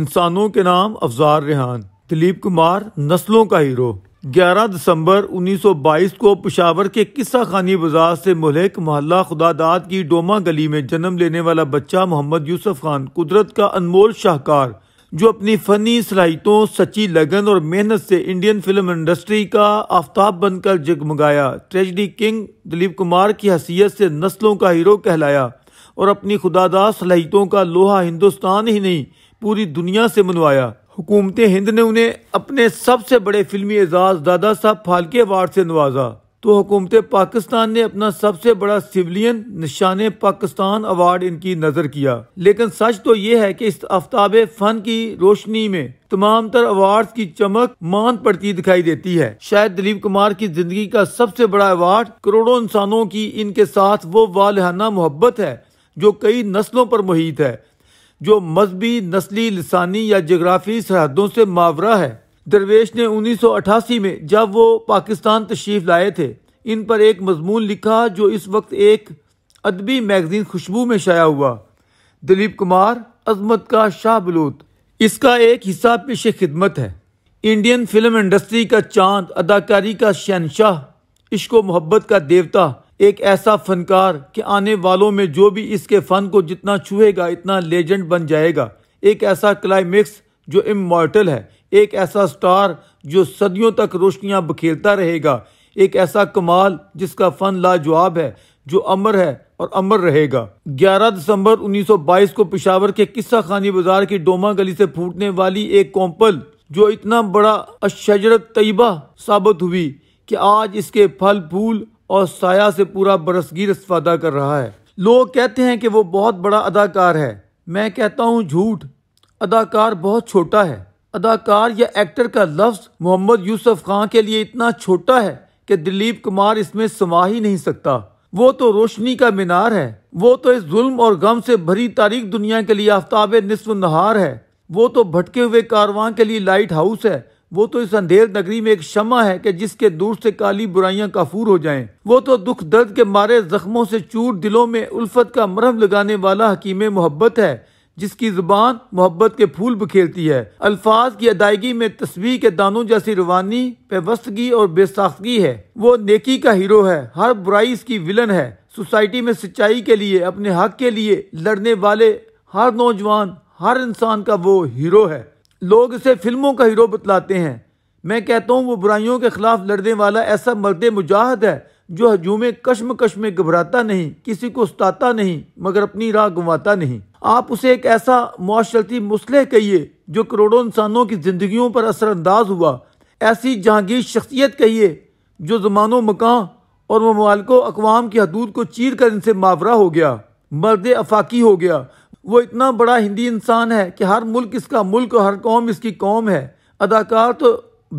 इंसानों के नाम अफजार रेहान दिलीप कुमार नस्लों का हीरो 11 दिसंबर 1922 को पिशावर के किस्सा खानी बाजार से मुलहक मोहल्ला खुदादाद की डोमा गली में जन्म लेने वाला बच्चा मोहम्मद यूसुफ खान कुदरत का अनमोल शाहकार जो अपनी फ़नी सलाहितों सच्ची लगन और मेहनत से इंडियन फिल्म इंडस्ट्री का आफ्ताब बनकर जगमगाया ट्रेजडी किंग दिलीप कुमार की हसीियत से नस्लों का हीरो कहलाया और अपनी खुदादा सलाहितों का लोहा हिंदुस्तान ही नहीं पूरी दुनिया से मनवाया हुकूमत हिंद ने उन्हें अपने सबसे बड़े फिल्मी एजाज दादा साहब फालके अवार्ड से नवाजा तो हुकूमत पाकिस्तान ने अपना सबसे बड़ा सिविलियन निशान पाकिस्तान अवार्ड इनकी नजर किया लेकिन सच तो ये है कि इस आफ्ताब फन की रोशनी में तमाम तर अवार्ड की चमक मान पड़ती दिखाई देती है शायद दिलीप कुमार की जिंदगी का सबसे बड़ा अवार्ड करोड़ों इंसानों की इनके साथ वो वालहाना मोहब्बत है जो कई नस्लों पर मुहित है जो मजहबी नस्ली लसानी या जग्राफी सरहदों से मावरा है दरवेश ने 1988 में जब वो पाकिस्तान तशरीफ लाए थे इन पर एक मजमून लिखा जो इस वक्त एक अदबी मैगजीन खुशबू में शाया हुआ दिलीप कुमार अजमत का शाह बलूत इसका एक हिस्सा पेश खिदमत है इंडियन फिल्म इंडस्ट्री का चांद अदाकारी का शहनशाह इश्को मोहब्बत का देवता एक ऐसा फनकार कि आने वालों में जो भी इसके फ़न को जितना छुएगा इतना लेजेंड बन जाएगा एक ऐसा क्लाइमेक्स जो इमोटल है एक ऐसा स्टार जो सदियों तक रोशनियां बखेरता रहेगा एक ऐसा कमाल जिसका फ़न लाजवाब है जो अमर है और अमर रहेगा 11 दिसंबर 1922 को पिशावर के किस्सा खानी बाजार की डोमा गली से फूटने वाली एक कॉम्पल जो इतना बड़ा अशजरत तयबा साबित हुई कि आज इसके फल फूल और साया से पूरा बरसगीर इस्तादा कर रहा है लोग कहते हैं कि वो बहुत बड़ा अदाकार है मैं कहता हूँ झूठ अदाकार बहुत छोटा है अदाकार या एक्टर का लफ्ज़ मोहम्मद यूसुफ खान के लिए इतना छोटा है कि दिलीप कुमार इसमें समा ही नहीं सकता वो तो रोशनी का मीनार है वो तो इस जुल्म और गम से भरी तारीख दुनिया के लिए आफ्ताब निसफ नहार है वो तो भटके हुए कारवां के लिए लाइट हाउस है वो तो इस अंधेर नगरी में एक शमा है कि जिसके दूर से काली बुराइयां काफूर हो जाएं। वो तो दुख दर्द के मारे जख्मों से चूर दिलों में उल्फत का मरहम लगाने वाला हकीम मोहब्बत है जिसकी जुबान मोहब्बत के फूल बखेरती है अल्फाज की अदायगी में तस्वीर के दानों जैसी रवानी पेवस्तगी और बेसाख्तगी है वो नेकी का हीरो है हर बुराई इसकी विलन है सोसाइटी में सिंचाई के लिए अपने हक के लिए लड़ने वाले हर नौजवान हर इंसान का वो हीरो है लोग इसे फिल्मों का हीरो बतलाते हैं मैं कहता हूं वो बुराइयों के खिलाफ लड़ने वाला ऐसा मर्द मुजाहद है जो हजूमे कश्म कश्म में घबराता नहीं किसी को उस्ताता नहीं मगर अपनी राह गंवाता नहीं आप उसे एक ऐसा मुआशरती मुसलह कहिए जो करोड़ों इंसानों की जिंदगी पर असरअंदाज हुआ ऐसी जहांगीर शख्सियत कहिए जो जमानो मकान और ममालको अकवाम की हदूद को चीर कर इनसे मावरा हो गया मर्द अफाकी हो गया वो इतना बड़ा हिंदी इंसान है कि हर मुल्क इसका मुल्क हर कौम इसकी कौम है अदाकार तो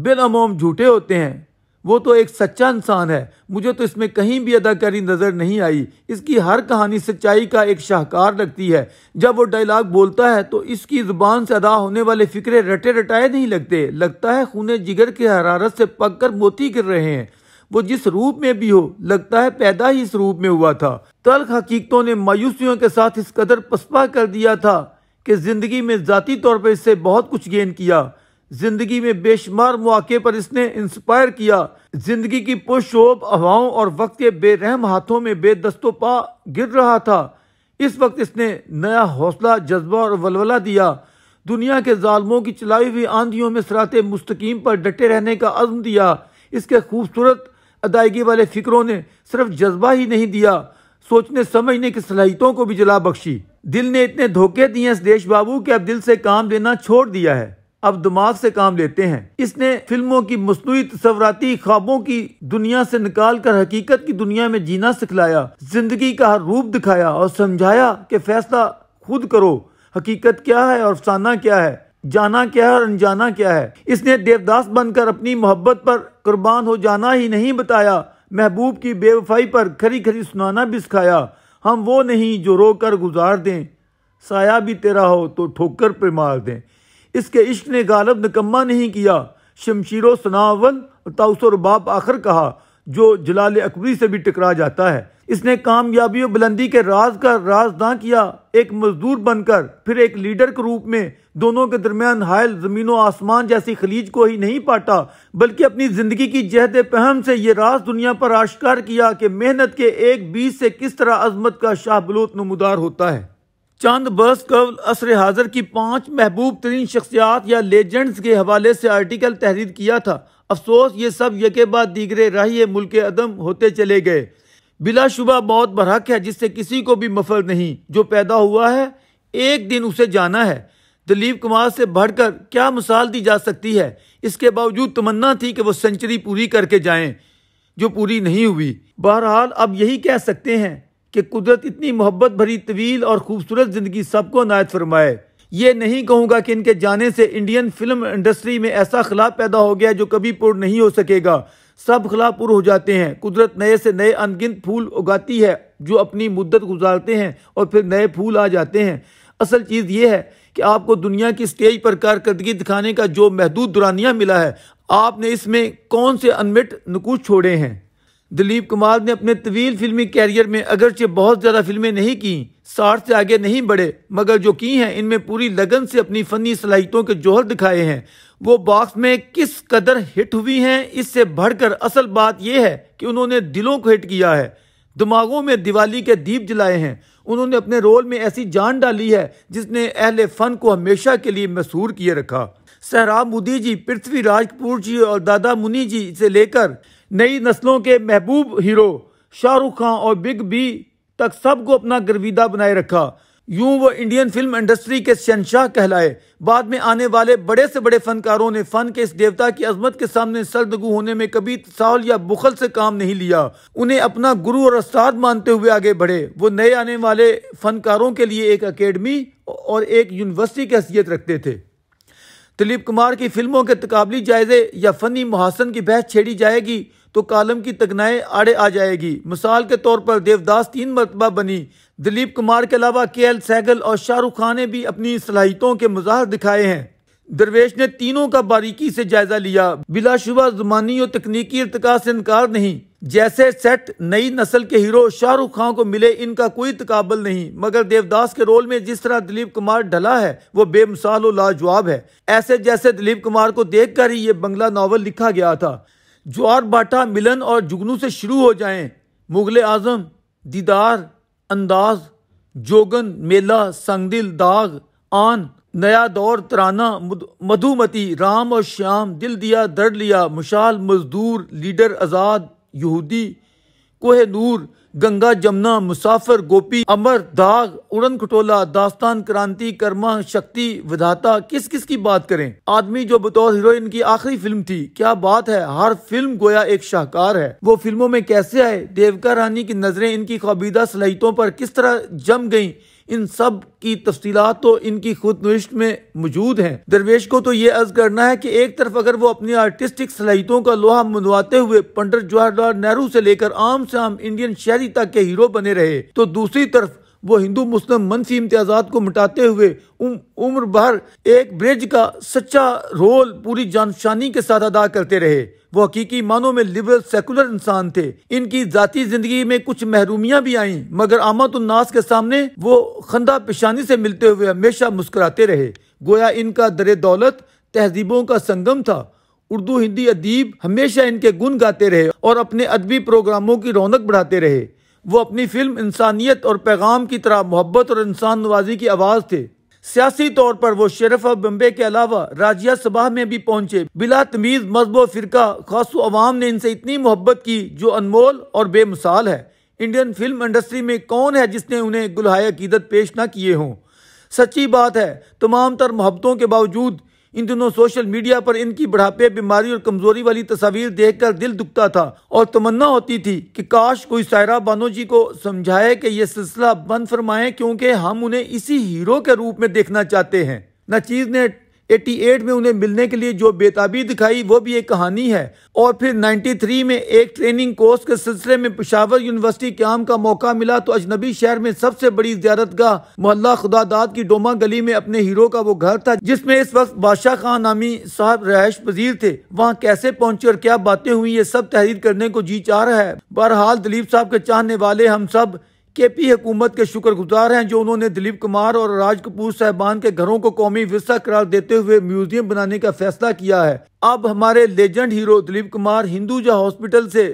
बिलमूम झूठे होते हैं वो तो एक सच्चा इंसान है मुझे तो इसमें कहीं भी अदाकारी नज़र नहीं आई इसकी हर कहानी सच्चाई का एक शाहकार लगती है जब वो डायलाग बोलता है तो इसकी ज़ुबान से अदा होने वाले फ़िक्रे रटे रटाए नहीं लगते लगता है खून जिगर की हरारत से पक कर मोती गिर रहे हैं वो जिस रूप में भी हो लगता है पैदा ही इस रूप में हुआ था तल्ख हकीकतों ने मायूसियों के साथ इस कदर पसपा कर दिया था कि ज़िंदगी में ज़ाती तौर पर इससे बहुत कुछ गेन किया ज़िंदगी में बेशुमार मौके पर इसने इंस्पायर किया ज़िंदगी की पुशोब हवाओं और वक्त के बेरहम हाथों में बेदस्तोपा गिर रहा था इस वक्त इसने नया हौसला जज्बा और वलवला दिया दुनिया के जालमों की चलाई हुई आंधियों में सरात मुस्तकीम पर डटे रहने का अज्म दिया इसके खूबसूरत अदायगी वाले फिक्रों ने सिर्फ जज्बा ही नहीं दिया सोचने समझने की सलाहितों को भी जला बख्शी दिल ने इतने धोखे दिए इस देश बाबू कि अब दिल से काम लेना छोड़ दिया है अब दिमाग से काम लेते हैं इसने फिल्मों की मसनू तस्वराती ख्वाबों की दुनिया से निकाल कर हकीकत की दुनिया में जीना सिखलाया जिंदगी का हर रूप दिखाया और समझाया कि फैसला खुद करो हकीकत क्या है और अफसाना क्या है जाना क्या है और अनजाना क्या है इसने देवदास बनकर अपनी मोहब्बत पर कुर्बान हो जाना ही नहीं बताया महबूब की बेवफाई पर खरी खरी सुनाना भी सिखाया हम वो नहीं जो रो कर गुजार दें साया भी तेरा हो तो ठोकर पे मार दें इसके इश्क ने गालब निकम्मा नहीं किया शमशीरो सनावन ताउसर बाप आखिर कहा जो जलाल अकबरी से भी टकरा जाता है इसने कामयाबी और बुलंदी के राज का राजदां किया एक मजदूर बनकर फिर एक लीडर के रूप में दोनों के दरमियान हायल जमीन व आसमान जैसी खलीज को ही नहीं पाटा बल्कि अपनी जिंदगी की जहद पहम से यह राज दुनिया पर आश्कार किया कि मेहनत के एक बीज से किस तरह अजमत का शाहबलूत नमदार होता है चांद बस कवल असर हाजर की पांच महबूब तरीन शख्सियात या लेजेंड्स के हवाले से आर्टिकल तहरीर किया था अफसोस ये सब यके बाद दीगरे राहिए मुल्क अदम होते चले गए बिलाशुबा मौत बरहक है जिससे किसी को भी मफल नहीं जो पैदा हुआ है एक दिन उसे जाना है दिलीप कुमार से बढ़कर क्या मिसाल दी जा सकती है इसके बावजूद तमन्ना थी कि वो सेंचुरी पूरी करके जाएं जो पूरी नहीं हुई बहरहाल अब यही कह सकते हैं कि कुदरत इतनी मोहब्बत भरी तवील और खूबसूरत ज़िंदगी सबको नायत फरमाए ये नहीं कहूँगा कि इनके जाने से इंडियन फिल्म इंडस्ट्री में ऐसा खिलाफ पैदा हो गया जो कभी पूर्ण नहीं हो सकेगा सब खिलापुर हो जाते हैं कुदरत नए से नए अनगिनत फूल उगाती है जो अपनी मुद्दत गुजारते हैं और फिर नए फूल आ जाते हैं असल चीज़ ये है कि आपको दुनिया की स्टेज पर कारकर्दगी दिखाने का जो महदूद दुरानिया मिला है आपने इसमें कौन से अनमिट नकूच छोड़े हैं दिलीप कुमार ने अपने तवील फिल्मी कैरियर में अगरचे बहुत ज़्यादा फिल्में नहीं की साठ से आगे नहीं बढ़े मगर जो की हैं इनमें पूरी लगन से अपनी फ़नी सलाहितों के जोहर दिखाए हैं वो बॉक्स में किस कदर हिट हुई हैं इससे बढ़कर असल बात यह है कि उन्होंने दिलों को हिट किया है दिमागों में दिवाली के दीप जलाए हैं उन्होंने अपने रोल में ऐसी जान डाली है जिसने अहल फ़न को हमेशा के लिए मशहूर किए रखा सहराब मोदी जी पृथ्वी राजपूर जी और दादा मुनि जी से लेकर नई नस्लों के महबूब हीरो शाहरुख खान और बिग बी तक सबको अपना गर्विदा बनाए रखा यूं वो इंडियन फिल्म इंडस्ट्री के शनशाह कहलाए बाद में आने वाले बड़े से बड़े फनकारों ने फन के इस देवता की अजमत के सामने सरदगु होने में कभी साल या बुखल से काम नहीं लिया उन्हें अपना गुरु और उस्ताद मानते हुए आगे बढ़े वो नए आने वाले फनकारों के लिए एक अकेडमी और एक यूनिवर्सिटी की हैसियत रखते थे दिलीप कुमार की फिल्मों के तकबली जायजे या फनी मुहासन की बहस छेड़ी जाएगी तो कालम की तकनाएँ आड़े आ जाएगी मिसाल के तौर पर देवदास तीन मरतबा बनी दिलीप कुमार के अलावा के एल सहगल और शाहरुख खान ने भी अपनी सलाहितों के मजाहर दिखाए हैं दरवेश ने तीनों का बारीकी से जायजा लिया बिलाशुबा जुबानी और तकनीकी इरतका से इनकार नहीं जैसे सेट नई नस्ल के हीरो शाहरुख खान को मिले इनका कोई तकबल नहीं मगर देवदास के रोल में जिस तरह दिलीप कुमार ढला है वो बेमिसाल लाजवाब है ऐसे जैसे दिलीप कुमार को देख कर ही ये बंगला नावल लिखा गया था ज्वार बाटा मिलन और जुगनू से शुरू हो जाएं मुगल आजम दीदार अंदाज जोगन मेला संगदिल दाग आन नया दौर तराना मधुमती राम और श्याम दिल दिया दर्द लिया मशाल मजदूर लीडर आज़ाद यहूदी कोह नूर गंगा जमुना मुसाफिर गोपी अमर दाग उड़न खटोला दास्तान क्रांति कर्मा शक्ति विधाता किस किस की बात करें आदमी जो बतौर हीरोइन की आखिरी फिल्म थी क्या बात है हर फिल्म गोया एक शाहकार है वो फिल्मों में कैसे आए देवका रानी की नजरें इनकी खबीदा सलाहितों पर किस तरह जम गई इन सब की तफसीलात तो इनकी खुद नविश्त में मौजूद हैं दरवेश को तो ये अर्ज करना है कि एक तरफ अगर वो अपनी आर्टिस्टिक सलाहितों का लोहा मनवाते हुए पंडित जवाहरलाल नेहरू से लेकर आम से आम इंडियन शहरी तक के हीरो बने रहे तो दूसरी तरफ वो हिंदू मुस्लिम मनफी इम्तियाजात को मिटाते हुए उम, उम्र भर एक ब्रिज का सच्चा रोल पूरी जानशानी के साथ अदा करते रहे वो हकीकी मानों में लिबरल सेकुलर इंसान थे इनकी जाती जिंदगी में कुछ महरूमियाँ भी आईं मगर उन्नास के सामने वो खंदा पेशानी से मिलते हुए हमेशा मुस्कुराते रहे गोया इनका दर दौलत तहजीबों का संगम था उर्दू हिंदी अदीब हमेशा इनके गुन गाते रहे और अपने अदबी प्रोग्रामों की रौनक बढ़ाते रहे वो अपनी फिल्म इंसानियत और पैगाम की तरह मोहब्बत और इंसान नवाजी की आवाज़ थे सियासी तौर पर वो शरफ और बम्बे के अलावा राजिया सभा में भी पहुंचे बिला तमीज मजहब व फिरका खास अवाम ने इनसे इतनी मोहब्बत की जो अनमोल और बेमिसाल है इंडियन फिल्म इंडस्ट्री में कौन है जिसने उन्हें गुलहाय अकीदत पेश ना किए हों सच्ची बात है तमाम तर मोहब्बतों के बावजूद इन दिनों सोशल मीडिया पर इनकी बढ़ापे बीमारी और कमजोरी वाली तस्वीर देखकर दिल दुखता था और तमन्ना होती थी कि काश कोई सायरा बानो जी को समझाए कि यह सिलसिला बंद फरमाए क्योंकि हम उन्हें इसी हीरो के रूप में देखना चाहते हैं नचीज ने 88 में उन्हें मिलने के लिए जो बेताबी दिखाई वो भी एक कहानी है और फिर 93 में एक ट्रेनिंग कोर्स के सिलसिले में पिशावर यूनिवर्सिटी क्याम का मौका मिला तो अजनबी शहर में सबसे बड़ी ज्यारत गाह मोहल्ला खुदादाद की डोमा गली में अपने हीरो का वो घर था जिसमें इस वक्त बादशाह खान नामी साहब रहायश पजीर थे वहाँ कैसे पहुंचे और क्या बातें हुई ये सब तहरीर करने को जी चाह रहा है बहरहाल दिलीप साहब के चाहने वाले हम सब के पी हुकूमत के शुक्रगुजार हैं जो उन्होंने दिलीप कुमार और राज कपूर साहबान के घरों को कौमी विरसा करार देते हुए म्यूजियम बनाने का फैसला किया है अब हमारे legend hero Dilip Kumar Hinduja hospital से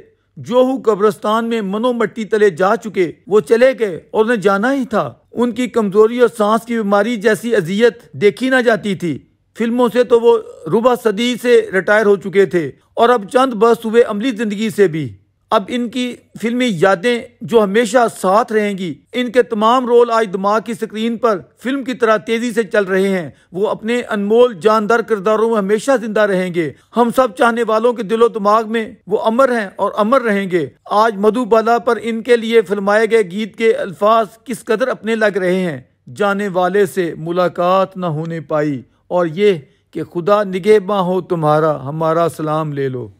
जोहू कब्रस्तान में मनोमट्टी तले जा चुके वो चले गए और उन्हें जाना ही था उनकी कमजोरी और सांस की बीमारी जैसी अजियत देखी ना जाती थी फिल्मों से तो वो रुबा सदी से रिटायर हो चुके थे और अब चंद बस हुए अमली जिंदगी से भी अब इनकी फिल्मी यादें जो हमेशा साथ रहेंगी इनके तमाम रोल आज दिमाग की स्क्रीन पर फिल्म की तरह तेजी से चल रहे हैं वो अपने अनमोल जानदार किरदारों में हमेशा जिंदा रहेंगे हम सब चाहने वालों के दिलो दिमाग में वो अमर हैं और अमर रहेंगे आज मधुबाला पर इनके लिए फिल्माए गए गीत के अल्फाज किस कदर अपने लग रहे हैं जाने वाले से मुलाकात न होने पाई और ये कि खुदा निगेबा हो तुम्हारा हमारा सलाम ले लो